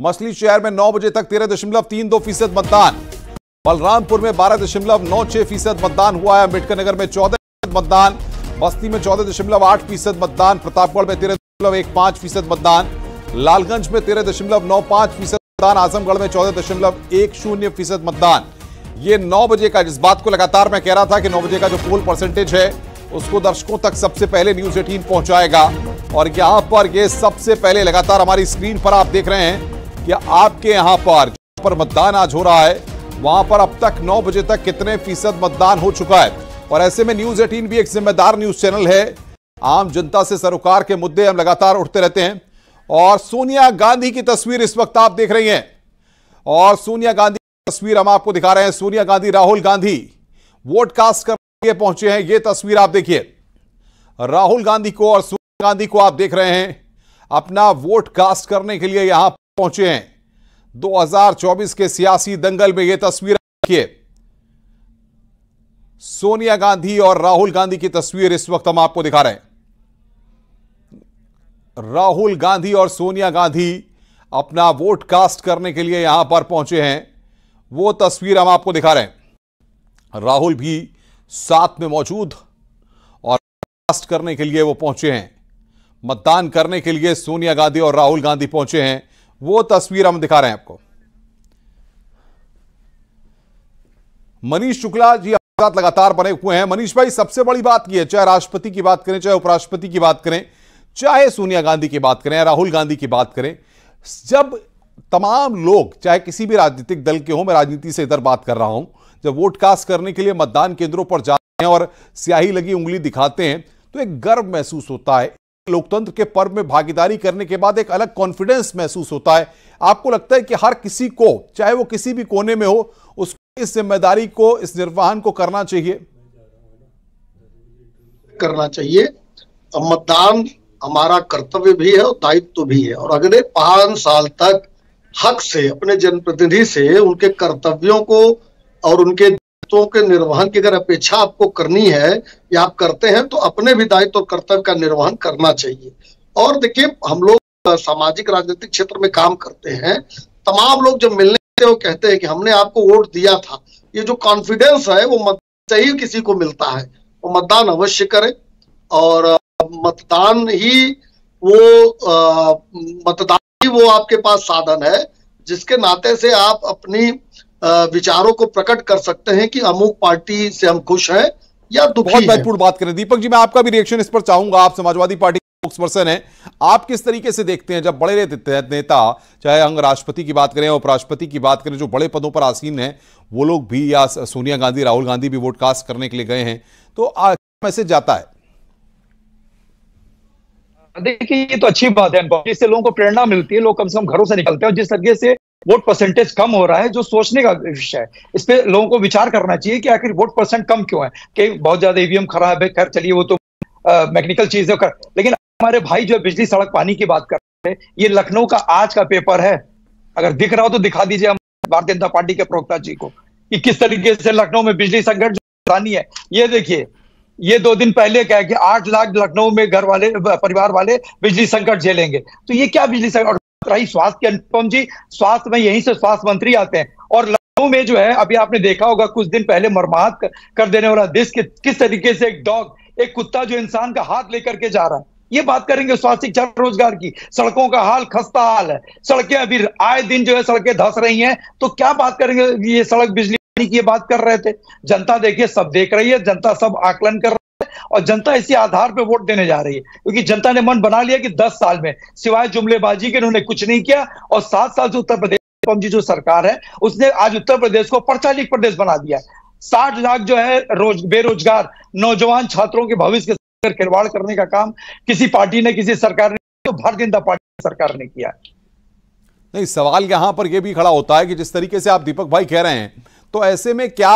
मछली शहर में नौ बजे तक तेरह दशमलव तीन दो फीसद मतदान बलरामपुर में बारह दशमलव नौ छह फीसद मतदान हुआ है अम्बेडकर नगर में चौदह मतदान बस्ती में चौदह दशमलव आठ फीसद मतदान प्रतापगढ़ में तेरह दशमलव एक पांच फीसद मतदान लालगंज में तेरह दशमलव नौ पांच फीसद मतदान आजमगढ़ में चौदह दशमलव एक शून्य फीसद मतदान ये नौ बजे का जिस बात को लगातार मैं कह रहा था कि नौ बजे का जो पोल परसेंटेज है उसको दर्शकों तक सबसे पहले न्यूज एटीन पहुंचाएगा और यहां पर ये सबसे पहले लगातार हमारी स्क्रीन पर आप देख रहे हैं कि आपके यहां पर पर मतदान आज हो रहा है वहां पर अब तक 9 बजे तक कितने फीसद मतदान हो चुका है और ऐसे में न्यूज एटीन भी एक जिम्मेदार न्यूज चैनल है आम जनता से सरोकार के मुद्दे हम लगातार उठते रहते हैं और सोनिया गांधी की तस्वीर इस वक्त आप देख रही हैं और सोनिया गांधी की तस्वीर हम आपको दिखा रहे हैं सोनिया गांधी राहुल गांधी वोट कास्ट कर लिए पहुंचे हैं ये तस्वीर आप देखिए राहुल गांधी को और सोनिया गांधी को आप देख रहे हैं अपना वोट कास्ट करने के लिए यहां पहुंचे हैं 2024 के सियासी दंगल में ये तस्वीर देखिए सोनिया गांधी और राहुल गांधी की तस्वीर इस वक्त हम आपको दिखा रहे हैं राहुल गांधी और सोनिया गांधी अपना वोट कास्ट करने के लिए यहां पर पहुंचे हैं वो तस्वीर हम आपको दिखा रहे हैं राहुल भी साथ में मौजूद और कास्ट करने के लिए वो पहुंचे हैं मतदान करने के लिए सोनिया गांधी और राहुल गांधी पहुंचे हैं वो तस्वीर हम दिखा रहे हैं आपको मनीष शुक्ला जी साथ लगातार बने हुए हैं मनीष भाई सबसे बड़ी बात की है चाहे राष्ट्रपति की बात करें चाहे उपराष्ट्रपति की बात करें चाहे सोनिया गांधी की बात करें राहुल गांधी की बात करें जब तमाम लोग चाहे किसी भी राजनीतिक दल के हो मैं राजनीति से इधर बात कर रहा हूं जब वोट कास्ट करने के लिए मतदान केंद्रों पर जाते हैं और स्याही लगी उंगली दिखाते हैं तो एक गर्व महसूस होता है लोकतंत्र के पर्व में भागीदारी करने के बाद एक अलग कॉन्फिडेंस महसूस होता है आपको लगता है कि हर किसी को चाहे वो किसी भी कोने में हो उसको इस जिम्मेदारी को इस निर्वाहन को करना चाहिए करना चाहिए मतदान हमारा कर्तव्य भी है और दायित्व तो भी है और अगले पांच साल तक हक से अपने जनप्रतिनिधि से उनके कर्तव्यों को और उनके दायित्वों के निर्वहन की अगर अपेक्षा आपको करनी है या आप करते हैं तो अपने भी दायित्व और कर्तव्य का निर्वहन करना चाहिए और देखिए हम लोग सामाजिक राजनीतिक क्षेत्र में काम करते हैं तमाम लोग जब मिलने वो कहते हैं कि हमने आपको वोट दिया था ये जो कॉन्फिडेंस है वो मत ही किसी को मिलता है वो मतदान अवश्य करे और मतदान ही वो मतदान ही वो आपके पास साधन है जिसके नाते से आप अपनी विचारों को प्रकट कर सकते हैं कि अमुक पार्टी से हम खुश हैं या बहुत महत्वपूर्ण बात करें दीपक जी मैं आपका भी रिएक्शन इस पर चाहूंगा आप समाजवादी पार्टी स्पोक्सपर्सन है आप किस तरीके से देखते हैं जब बड़े नेता चाहे हम राष्ट्रपति की बात करें उपराष्ट्रपति की बात करें जो बड़े पदों पर आसीन हैं वो लोग भी या सोनिया गांधी राहुल गांधी भी वोट कास्ट करने के लिए गए हैं तो मैसेज जाता है देखिए ये तो अच्छी बात है जिससे लोगों को प्रेरणा मिलती है लोग कम से कम घरों से निकलते हैं और जिस तरीके से वोट परसेंटेज कम हो रहा है जो सोचने का विषय है इस पर लोगों को विचार करना चाहिए कि आखिर वोट परसेंट कम क्यों है कि बहुत ज्यादा ईवीएम e खराब है खैर चलिए वो तो मैकेनिकल चीज है लेकिन हमारे भाई जो बिजली सड़क पानी की बात कर रहे हैं ये लखनऊ का आज का पेपर है अगर दिख रहा हो तो दिखा दीजिए हम भारतीय जनता पार्टी के प्रवक्ता जी को कि किस तरीके से लखनऊ में बिजली संकट जो है ये देखिए ये दो दिन पहले है कि आठ लाख लखनऊ में घर वाले परिवार वाले बिजली संकट झेलेंगे तो ये क्या बिजली संकट रही स्वास्थ्य की अनुपम जी स्वास्थ्य में यहीं से स्वास्थ्य मंत्री आते हैं और लखनऊ में जो है अभी आपने देखा होगा कुछ दिन पहले मरमात कर देने वाला देश के किस तरीके से एक डॉग एक कुत्ता जो इंसान का हाथ लेकर के जा रहा है ये बात करेंगे स्वास्थ्य शिक्षा रोजगार की सड़कों का हाल खस्ता हाल है सड़कें अभी आए दिन जो है सड़कें धस रही हैं तो क्या बात करेंगे ये सड़क बिजली की ये बात कर रहे थे जनता देखिए सब देख रही है जनता सब आकलन कर और जनता इसी आधार पर वोट देने जा रही है क्योंकि जनता ने मन बना लिया कि दस साल में सिवाय जुमलेबाजी के उन्होंने कुछ नहीं किया और सात साल से उत्तर प्रदेश जी जो सरकार है उसने आज उत्तर प्रदेश को परचालिक प्रदेश बना दिया है साठ लाख जो है रोज बेरोजगार नौजवान छात्रों के भविष्य के खिलवाड़ करने का काम किसी पार्टी ने किसी सरकार ने तो भारतीय जनता पार्टी सरकार ने किया नहीं सवाल यहां पर यह भी खड़ा होता है कि जिस तरीके से आप दीपक भाई कह रहे हैं तो ऐसे में क्या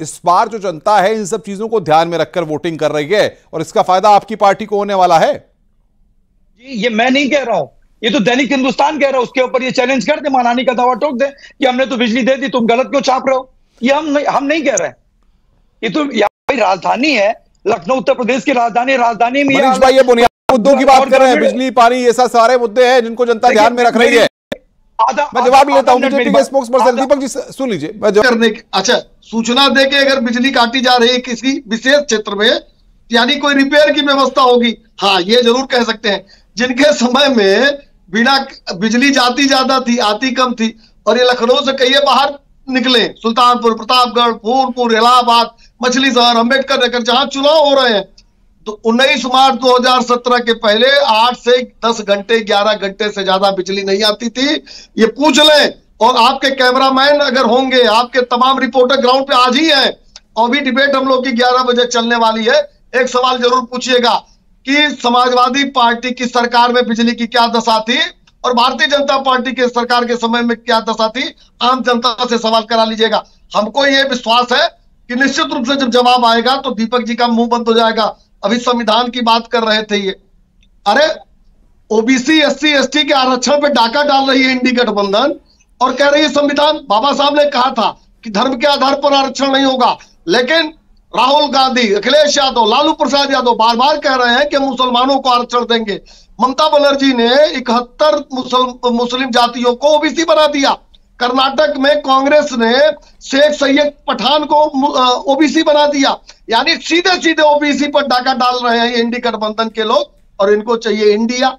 इस बार जो जनता है इन सब चीजों को ध्यान में रखकर वोटिंग कर रही है और इसका फायदा आपकी पार्टी को होने वाला है जी ये मैं नहीं कह रहा हूं ये तो दैनिक हिंदुस्तान कह रहा है उसके ऊपर ये चैलेंज कर दे मानानी का दावा टोक दे कि हमने तो बिजली दे दी तुम गलत क्यों छाप रहे हो ये हम नहीं, हम नहीं कह रहे ये तो भाई राजधानी है लखनऊ उत्तर प्रदेश की राजधानी राजधानी में बुनियादी मुद्दों की बात कर रहे हैं बिजली पानी ये सारे मुद्दे हैं जिनको जनता ध्यान में रख रही है मैं जवाब लेता हूँ बीजेपी के स्पोक्स पर्सन दीपक जी सुन लीजिए मैं करने अच्छा सूचना दे के अगर बिजली काटी जा रही है किसी विशेष क्षेत्र में यानी कोई रिपेयर की व्यवस्था होगी हाँ ये जरूर कह सकते हैं जिनके समय में बिना बिजली जाती ज्यादा थी आती कम थी और ये लखनऊ से कहिए बाहर निकले सुल्तानपुर प्रतापगढ़ फूलपुर इलाहाबाद मछली शहर अम्बेडकर नगर जहां चुनाव हो रहे हैं तो उन्नीस मार्च 2017 के पहले आठ से दस घंटे ग्यारह घंटे से ज्यादा बिजली नहीं आती थी ये पूछ लें और आपके कैमरामैन अगर होंगे आपके तमाम रिपोर्टर ग्राउंड पे आज ही हैं और भी डिबेट हम लोग की ग्यारह बजे चलने वाली है एक सवाल जरूर पूछिएगा कि समाजवादी पार्टी की सरकार में बिजली की क्या दशा थी और भारतीय जनता पार्टी के सरकार के समय में क्या दशा थी आम जनता से सवाल करा लीजिएगा हमको ये विश्वास है कि निश्चित रूप से जब जवाब आएगा तो दीपक जी का मुंह बंद हो जाएगा अभी संविधान की बात कर रहे थे ये अरे ओबीसी एससी एसटी के आरक्षण पे डाका डाल रही है इंडी गठबंधन और कह रही है संविधान बाबा साहब ने कहा था कि धर्म के आधार पर आरक्षण नहीं होगा लेकिन राहुल गांधी अखिलेश यादव लालू प्रसाद यादव बार बार कह रहे हैं कि मुसलमानों को आरक्षण देंगे ममता बनर्जी ने इकहत्तर मुसल, मुस्लिम जातियों को ओबीसी बना दिया कर्नाटक में कांग्रेस ने शेख सैयद पठान को ओबीसी बना दिया यानी सीधे सीधे ओबीसी पर डाका डाल रहे हैं एनडी गठबंधन के लोग और इनको चाहिए इंडिया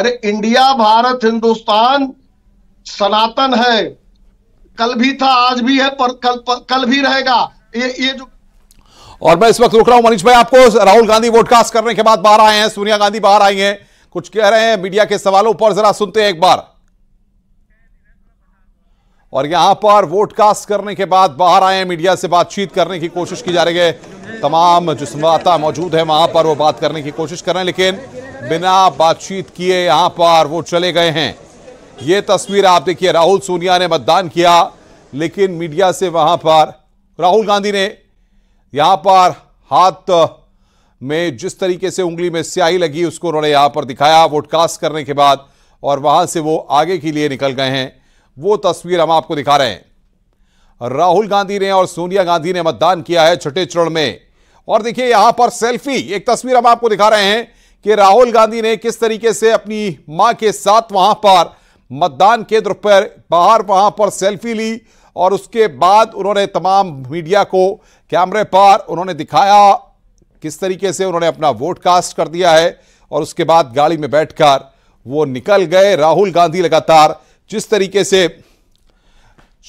अरे इंडिया भारत हिंदुस्तान सनातन है कल भी था आज भी है पर कल पर, कल भी रहेगा ये ये जो और मैं इस वक्त रुक रहा हूं मनीष भाई आपको राहुल गांधी वोटकास्ट करने के बाद बाहर आए हैं सोनिया गांधी बाहर आई हैं कुछ कह रहे हैं मीडिया के सवालों पर जरा सुनते हैं एक बार और यहां पर वोट कास्ट करने के बाद बाहर आए मीडिया से बातचीत करने की कोशिश की जा रही है तमाम जो संवाददाता मौजूद है वहां पर वो बात करने की कोशिश कर रहे हैं लेकिन बिना बातचीत किए यहां पर वो चले गए हैं ये तस्वीर आप देखिए राहुल सोनिया ने मतदान किया लेकिन मीडिया से वहां पर राहुल गांधी ने यहां पर हाथ में जिस तरीके से उंगली में स्याही लगी उसको उन्होंने यहां पर दिखाया वोट कास्ट करने के बाद और वहां से वो आगे के लिए निकल गए हैं वो तस्वीर हम आपको दिखा रहे हैं राहुल गांधी ने और सोनिया गांधी ने मतदान किया है छठे चरण में और देखिए यहां पर सेल्फी एक तस्वीर हम आपको दिखा रहे हैं कि राहुल गांधी ने किस तरीके से अपनी मां के साथ वहां पर मतदान केंद्र पर बाहर वहां पर सेल्फी ली और उसके बाद उन्होंने तमाम मीडिया को कैमरे पर उन्होंने दिखाया किस तरीके से उन्होंने अपना वोट कास्ट कर दिया है और उसके बाद गाड़ी में बैठकर वो निकल गए राहुल गांधी लगातार जिस तरीके से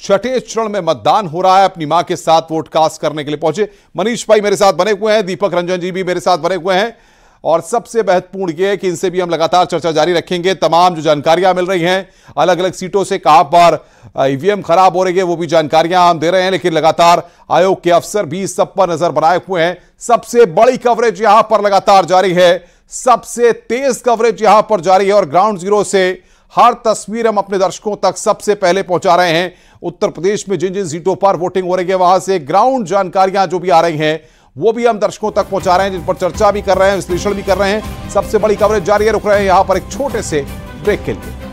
छठे चरण में मतदान हो रहा है अपनी मां के साथ वोट कास्ट करने के लिए पहुंचे मनीष भाई मेरे साथ बने हुए हैं दीपक रंजन जी भी मेरे साथ बने हुए हैं और सबसे महत्वपूर्ण यह है कि इनसे भी हम लगातार चर्चा जारी रखेंगे तमाम जो जानकारियां मिल रही हैं अलग अलग सीटों से कहां पर ईवीएम खराब हो रही है वो भी जानकारियां हम दे रहे हैं लेकिन लगातार आयोग के अफसर भी सब पर नजर बनाए हुए हैं सबसे बड़ी कवरेज यहां पर लगातार जारी है सबसे तेज कवरेज यहां पर जारी है और ग्राउंड जीरो से हर तस्वीर हम अपने दर्शकों तक सबसे पहले पहुंचा रहे हैं उत्तर प्रदेश में जिन जिन सीटों पर वोटिंग हो रही है वहां से ग्राउंड जानकारियां जो भी आ रही हैं वो भी हम दर्शकों तक पहुंचा रहे हैं जिन पर चर्चा भी कर रहे हैं विश्लेषण भी कर रहे हैं सबसे बड़ी कवरेज जारी रुक रहे हैं यहां पर एक छोटे से ब्रेक के लिए